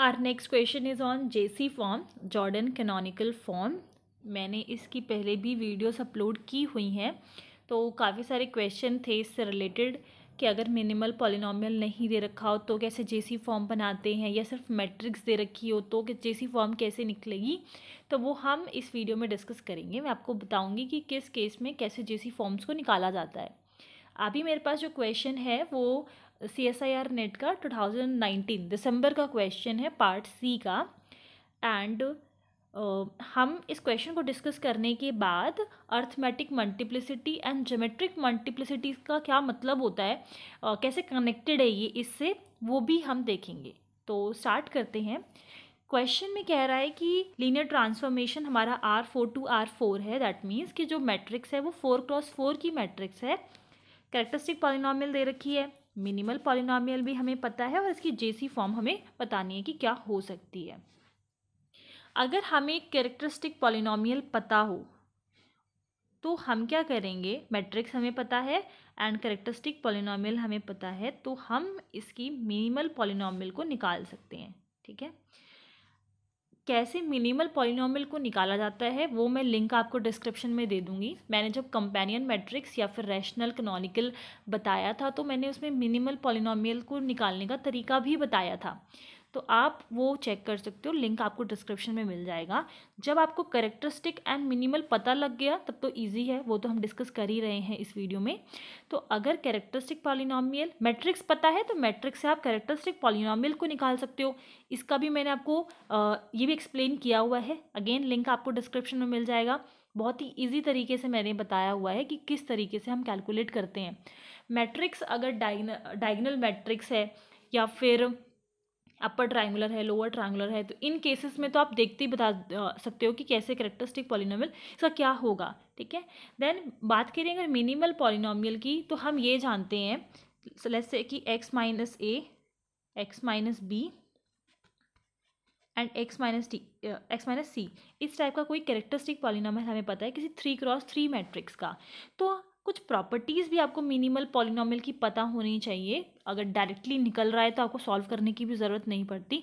are next question is on JC form Jordan canonical form मैंने इसकी पहले भी वीडियोस अपलोड की हुई हैं तो काफ़ी सारे क्वेश्चन थे इससे रिलेटेड कि अगर मिनिमल पॉलिनॉमियल नहीं दे रखा हो तो कैसे जेसी फॉर्म बनाते हैं या सिर्फ मैट्रिक्स दे रखी हो तो कि जेसी फॉर्म कैसे निकलेगी तो वो हम इस वीडियो में डिस्कस करेंगे मैं आपको बताऊंगी कि किस केस में कैसे जेसी फॉर्म्स को निकाला जाता है अभी मेरे पास जो क्वेश्चन है वो C S I R NET का टू थाउजेंड नाइनटीन दिसंबर का क्वेश्चन है पार्ट सी का एंड Uh, हम इस क्वेश्चन को डिस्कस करने के बाद arithmetic multiplicity and geometric multiplicity का क्या मतलब होता है uh, कैसे कनेक्टेड है ये इससे वो भी हम देखेंगे तो स्टार्ट करते हैं क्वेश्चन में कह रहा है कि लीनियर ट्रांसफॉर्मेशन हमारा R four to R four है दैट मीन्स कि जो मैट्रिक्स है वो फोर क्रॉस फोर की मैट्रिक्स है करेक्टरिस्टिक पॉलिनॉमिल दे रखी है मिनिमल पॉलिनॉमियल भी हमें पता है और इसकी जेसी फॉर्म हमें बतानी है कि क्या हो सकती है अगर हमें कैरेक्टरिस्टिक पॉलिनॉमियल पता हो तो हम क्या करेंगे मैट्रिक्स हमें पता है एंड करेक्टरिस्टिक पॉलिनॉमियल हमें पता है तो हम इसकी मिनिमल पॉलिनॉमियल को निकाल सकते हैं ठीक है कैसे मिनिमल पॉलिनॉमल को निकाला जाता है वो मैं लिंक आपको डिस्क्रिप्शन में दे दूंगी मैंने जब कंपेनियन मैट्रिक्स या फिर रैशनल कनोनिकल बताया था तो मैंने उसमें मिनिमल पॉलिनॉमियल को निकालने का तरीका भी बताया था तो आप वो चेक कर सकते हो लिंक आपको डिस्क्रिप्शन में मिल जाएगा जब आपको करेक्टरिस्टिक एंड मिनिमल पता लग गया तब तो ईजी है वो तो हम डिस्कस कर ही रहे हैं इस वीडियो में तो अगर कैरेक्टरिस्टिक पॉलिनॉमियल मैट्रिक्स पता है तो मैट्रिक्स से आप कैरेक्टरिस्टिक पॉलिनॉमियल को निकाल सकते हो इसका भी मैंने आपको ये भी एक्सप्लेन किया हुआ है अगेन लिंक आपको डिस्क्रिप्शन में मिल जाएगा बहुत ही इजी तरीके से मैंने बताया हुआ है कि किस तरीके से हम कैलकुलेट करते हैं मैट्रिक्स अगर डाइग डाइगनल मैट्रिक्स है या फिर अपर ट्राइंगुलर है लोअर ट्राइंगुलर है तो इन केसेस में तो आप देखते ही बता सकते हो कि कैसे करेक्टरिस्टिक पॉलिनोमियल इसका क्या होगा ठीक है देन बात करें अगर मिनिमल पॉलिनोमियल की तो हम ये जानते हैं जैसे कि x minus a x minus b and x minus t x minus c इस टाइप का कोई कैरेक्टरिस्टिक पॉलिनोमियल हमें पता है किसी थ्री क्रॉस थ्री मैट्रिक्स का तो कुछ प्रॉपर्टीज़ भी आपको मिनिमल पॉलिनॉमल की पता होनी चाहिए अगर डायरेक्टली निकल रहा है तो आपको सॉल्व करने की भी ज़रूरत नहीं पड़ती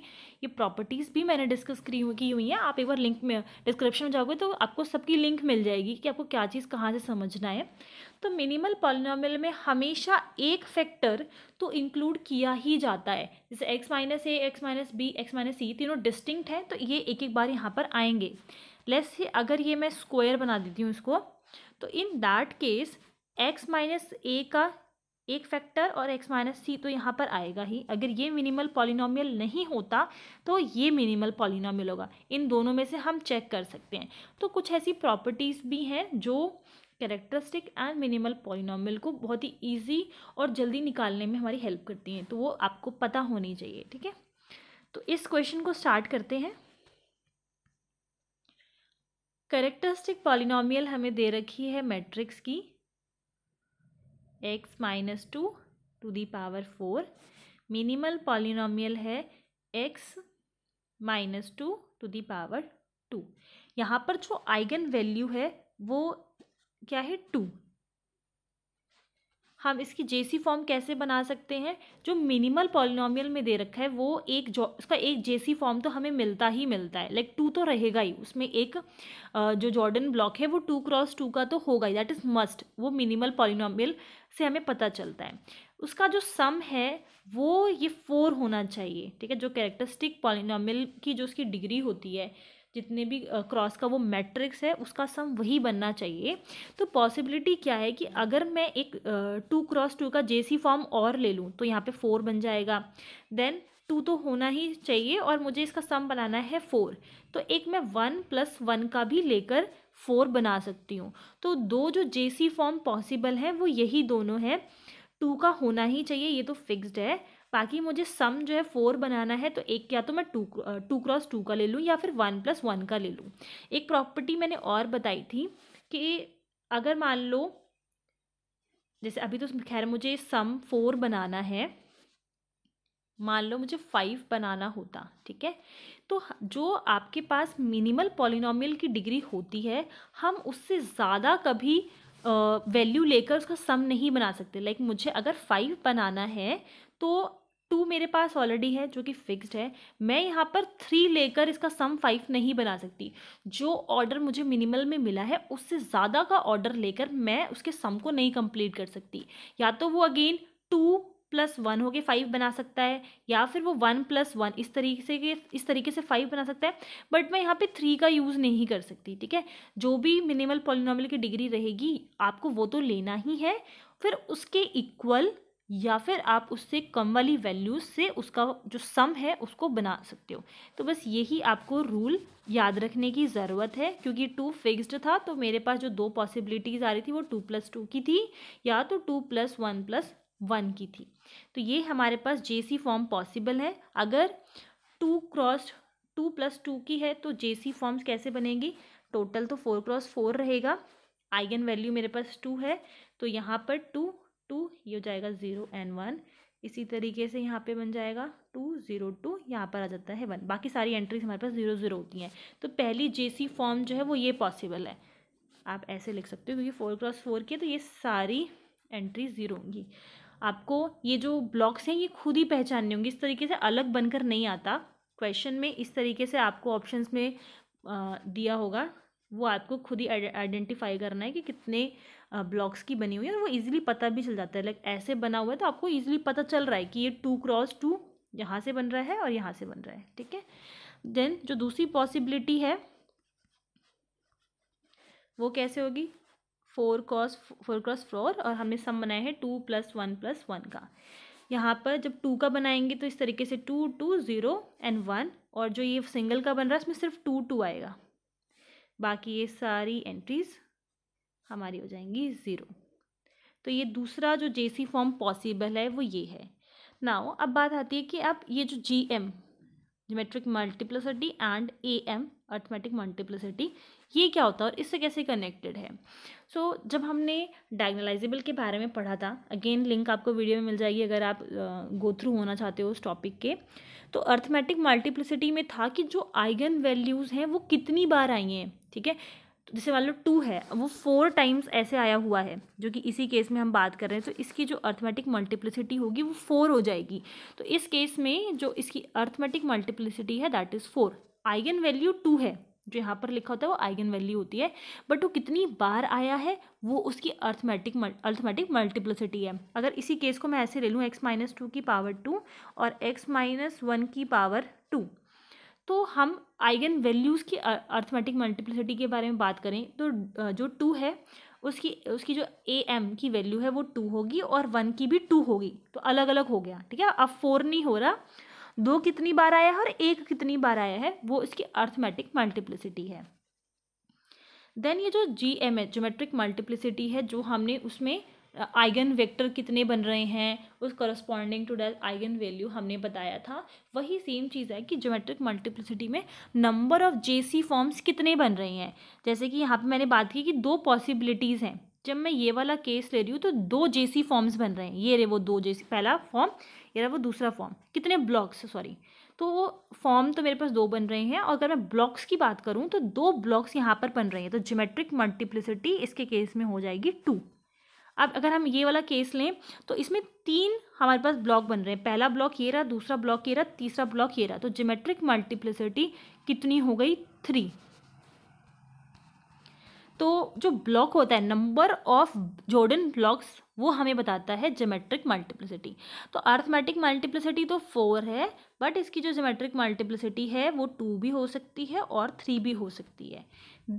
ये प्रॉपर्टीज़ भी मैंने डिस्कस की हुई हैं आप एक बार लिंक में डिस्क्रिप्शन में जाओगे तो आपको सबकी लिंक मिल जाएगी कि आपको क्या चीज़ कहाँ से समझना है तो मिनिमल पॉलिनॉमल में हमेशा एक फैक्टर तो इंक्लूड किया ही जाता है जैसे x minus a x minus b x minus c तीनों डिस्टिंक्ट हैं तो ये एक एक बार यहाँ पर आएंगे लेस अगर ये मैं स्क्वायर बना देती हूँ इसको तो in that case x minus a का एक फैक्टर और एक्स माइनस सी तो यहाँ पर आएगा ही अगर ये मिनिमल पॉलिनॉमियल नहीं होता तो ये मिनिमल पॉलिनॉमियल होगा इन दोनों में से हम चेक कर सकते हैं तो कुछ ऐसी प्रॉपर्टीज़ भी हैं जो कैरेक्टरिस्टिक एंड मिनिमल पॉलिनॉमियल को बहुत ही ईजी और जल्दी निकालने में हमारी हेल्प करती हैं तो वो आपको पता होनी चाहिए ठीक है तो इस क्वेश्चन को स्टार्ट करते हैं करेक्टरिस्टिक पॉलिनॉमियल हमें दे रखी है मैट्रिक्स की x minus two to the power four minimal polynomial है x minus two to the power two यहाँ पर जो आइगन वैल्यू है वो क्या है टू हम इसकी जेसी फॉर्म कैसे बना सकते हैं जो मिनिमल पॉलिनोमियल में दे रखा है वो एक जो उसका एक जेसी फॉर्म तो हमें मिलता ही मिलता है लाइक like टू तो रहेगा ही उसमें एक जो जॉर्डन ब्लॉक है वो टू क्रॉस टू का तो होगा ही दैट इज़ मस्ट वो मिनिमल पॉलिनॉमियल से हमें पता चलता है उसका जो सम है वो ये फोर होना चाहिए ठीक है जो कैरेक्टरिस्टिक पॉलिनोमियल की जो उसकी डिग्री होती है जितने भी क्रॉस का वो मैट्रिक्स है उसका सम वही बनना चाहिए तो पॉसिबिलिटी क्या है कि अगर मैं एक टू क्रॉस टू का जेसी फॉर्म और ले लूँ तो यहाँ पे फोर बन जाएगा देन टू तो होना ही चाहिए और मुझे इसका सम बनाना है फोर तो एक मैं वन प्लस वन का भी लेकर फोर बना सकती हूँ तो दो जो सी फॉर्म पॉसिबल है वो यही दोनों हैं टू का होना ही चाहिए ये तो फिक्स्ड है बाकी मुझे सम जो है फोर बनाना है तो एक या तो मैं टू टू क्रॉस टू का ले लूँ या फिर वन प्लस वन का ले लूँ एक प्रॉपर्टी मैंने और बताई थी कि अगर मान लो जैसे अभी तो खैर मुझे सम फोर बनाना है मान लो मुझे फाइव बनाना होता ठीक है तो जो आपके पास मिनिमल पॉलिनोमियल की डिग्री होती है हम उससे ज़्यादा कभी वैल्यू लेकर उसका सम नहीं बना सकते लाइक मुझे अगर फाइव बनाना है तो टू मेरे पास ऑलरेडी है जो कि फिक्स्ड है मैं यहाँ पर थ्री लेकर इसका सम फाइव नहीं बना सकती जो ऑर्डर मुझे मिनिमल में मिला है उससे ज़्यादा का ऑर्डर लेकर मैं उसके सम को नहीं कंप्लीट कर सकती या तो वो अगेन टू प्लस वन होके फाइव बना सकता है या फिर वो वन प्लस वन इस तरीके से इस तरीके से फाइव बना सकता है बट मैं यहाँ पे थ्री का यूज़ नहीं कर सकती ठीक है जो भी मिनिमल पॉलिनॉमियल की डिग्री रहेगी आपको वो तो लेना ही है फिर उसके इक्वल या फिर आप उससे कम वाली वैल्यूज़ से उसका जो सम है उसको बना सकते हो तो बस यही आपको रूल याद रखने की ज़रूरत है क्योंकि टू फिक्स्ड था तो मेरे पास जो दो पॉसिबिलिटीज़ आ रही थी वो टू प्लस टू की थी या तो two plus one plus one की थी तो ये हमारे पास सी फॉर्म पॉसिबल है अगर two cross two plus two की है तो सी फॉर्म्स कैसे बनेंगी टोटल तो फोर क्रॉस फोर रहेगा आइगन वैल्यू मेरे पास टू है तो यहाँ पर टू टू ये हो जाएगा ज़ीरो एन वन इसी तरीके से यहाँ पे बन जाएगा टू ज़ीरो टू यहाँ पर आ जाता है वन बाकी सारी एंट्रीज हमारे पास ज़ीरो ज़ीरो होती हैं तो पहली सी फॉर्म जो है वो ये पॉसिबल है आप ऐसे लिख सकते हो क्योंकि फोर क्रॉस फोर की तो ये सारी एंट्री ज़ीरो होंगी आपको ये जो ब्लॉक्स हैं ये खुद ही पहचानने होंगे इस तरीके से अलग बनकर नहीं आता क्वेश्चन में इस तरीके से आपको ऑप्शंस में दिया होगा वो आपको खुद ही आइडेंटिफाई करना है कि कितने ब्लॉक्स की बनी हुई है और वो इजीली पता भी चल जाता है लाइक ऐसे बना हुआ है तो आपको इजीली पता चल रहा है कि ये टू क्रॉस टू यहाँ से बन रहा है और यहाँ से बन रहा है ठीक है देन जो दूसरी पॉसिबिलिटी है वो कैसे होगी four cross four cross four और हमने सम बनाया है two plus one plus one का यहाँ पर जब टू का बनाएंगे तो इस तरीके से two two zero and one और जो ये सिंगल का बन रहा है इसमें सिर्फ टू टू आएगा बाकी ये सारी एंट्रीज़ हमारी हो जाएंगी ज़ीरो तो ये दूसरा जो जेसी फॉर्म पॉसिबल है वो ये है नाउ अब बात आती है कि आप ये जो G M geometric multiplicity and A M arithmetic multiplicity ये क्या होता है और इससे कैसे कनेक्टेड है सो so, जब हमने डायग्नलाइजेबल के बारे में पढ़ा था अगेन लिंक आपको वीडियो में मिल जाएगी अगर आप गो थ्रू होना चाहते हो उस टॉपिक के तो अर्थमेटिक मल्टीप्लिसिटी में था कि जो आइगन वैल्यूज़ हैं वो कितनी बार आई हैं ठीक है तो जैसे मान लो टू है वो फोर टाइम्स ऐसे आया हुआ है जो कि इसी केस में हम बात कर रहे हैं तो इसकी जो अर्थमेटिक मल्टीप्लिसिटी होगी वो फोर हो जाएगी तो इस केस में जो इसकी अर्थमेटिक मल्टीप्लिसिटी है that is four eigen value two है जो यहाँ पर लिखा होता है वो आइगन वैल्यू होती है बट वो कितनी बार आया है वो उसकी अर्थमेटिक अर्थमेटिक मल्टीप्लिसिटी है अगर इसी केस को मैं ऐसे ले लूँ एक्स माइनस टू की पावर टू और एक्स माइनस वन की पावर टू तो हम आइगन वैल्यूज़ की अर्थमेटिक मल्टीप्लिसिटी के बारे में बात करें तो जो टू है उसकी उसकी जो ए एम की वैल्यू है वो टू होगी और वन की भी टू होगी तो अलग अलग हो गया ठीक है अब फोर नहीं हो रहा दो कितनी बार आया है और एक कितनी बार आया है वो इसकी अर्थमेटिक मल्टीप्लिसिटी है देन ये जो G M H geometric multiplicity है जो हमने उसमें आइगन वेक्टर कितने बन रहे हैं उस corresponding to that eigen value हमने बताया था वही सेम चीज़ है कि ज्योमेट्रिक मल्टीप्लिसिटी में नंबर ऑफ जेसी फॉर्म्स कितने बन रहे हैं जैसे कि यहाँ पे मैंने बात की कि दो पॉसिबिलिटीज़ हैं जब मैं ये वाला केस ले रही हूँ तो दो जेसी फॉर्म्स बन रहे हैं ये रहे वो दो जेसी पहला फॉर्म ये रहा वो दूसरा फॉर्म कितने ब्लॉक्स सॉरी तो फॉर्म तो मेरे पास दो बन रहे हैं और अगर मैं ब्लॉक्स की बात करूँ तो दो ब्लॉक्स यहाँ पर बन रहे हैं तो जोमेट्रिक मल्टीप्लिसिटी इसके केस में हो जाएगी टू अब अगर हम ये वाला केस लें तो इसमें तीन हमारे पास ब्लॉक बन रहे हैं पहला ब्लॉक ये रहा दूसरा ब्लॉक ये रहा तीसरा ब्लॉक ये रहा तो जोमेट्रिक मल्टीप्लिसिटी कितनी हो गई थ्री तो जो ब्लॉक होता है नंबर ऑफ जोर्डन ब्लॉक्स वो हमें बताता है जोमेट्रिक मल्टीप्लिसिटी तो अर्थमेटिक मल्टीप्लिसिटी तो फोर है बट इसकी जो जोमेट्रिक मल्टीप्लिसिटी है वो टू भी हो सकती है और थ्री भी हो सकती है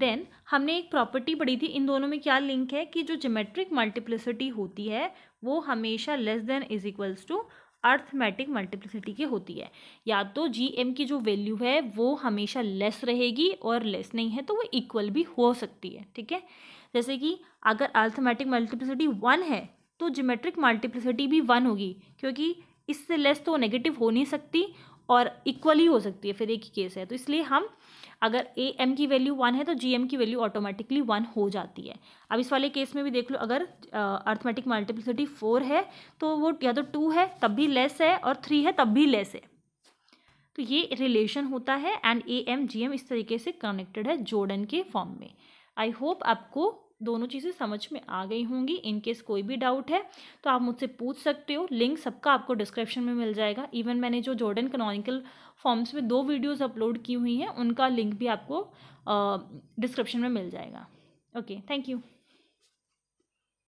देन हमने एक प्रॉपर्टी पढ़ी थी इन दोनों में क्या लिंक है कि जो जोमेट्रिक मल्टीप्लिसिटी होती है वो हमेशा less than is equals to arithmetic multiplicity की होती है या तो जी एम की जो वैल्यू है वो हमेशा लेस रहेगी और लेस नहीं है तो वो इक्वल भी हो सकती है ठीक है जैसे कि अगर अर्थमेटिक मल्टीप्लिसिटी वन है तो जोमेट्रिक मल्टीप्लिसिटी भी वन होगी क्योंकि इससे लेस तो नेगेटिव हो नहीं सकती और इक्वली हो सकती है फिर एक ही केस है तो इसलिए हम अगर ए एम की वैल्यू वन है तो जी एम की वैल्यू ऑटोमेटिकली वन हो जाती है अब इस वाले केस में भी देख लो अगर अर्थमेटिक मल्टीप्लिसिटी फोर है तो वो या तो टू है तब भी लेस है और थ्री है तब भी लेस है तो ये रिलेशन होता है and A M G M इस तरीके से कनेक्टेड है जोर्डन के फॉर्म में आई होप आपको दोनों चीज़ें समझ में आ गई होंगी इनकेस कोई भी डाउट है तो आप मुझसे पूछ सकते हो लिंक सबका आपको डिस्क्रिप्शन में मिल जाएगा इवन मैंने जो जॉर्डन कनोनिकल फॉर्म्स में दो वीडियोस अपलोड की हुई हैं उनका लिंक भी आपको डिस्क्रिप्शन में मिल जाएगा ओके थैंक यू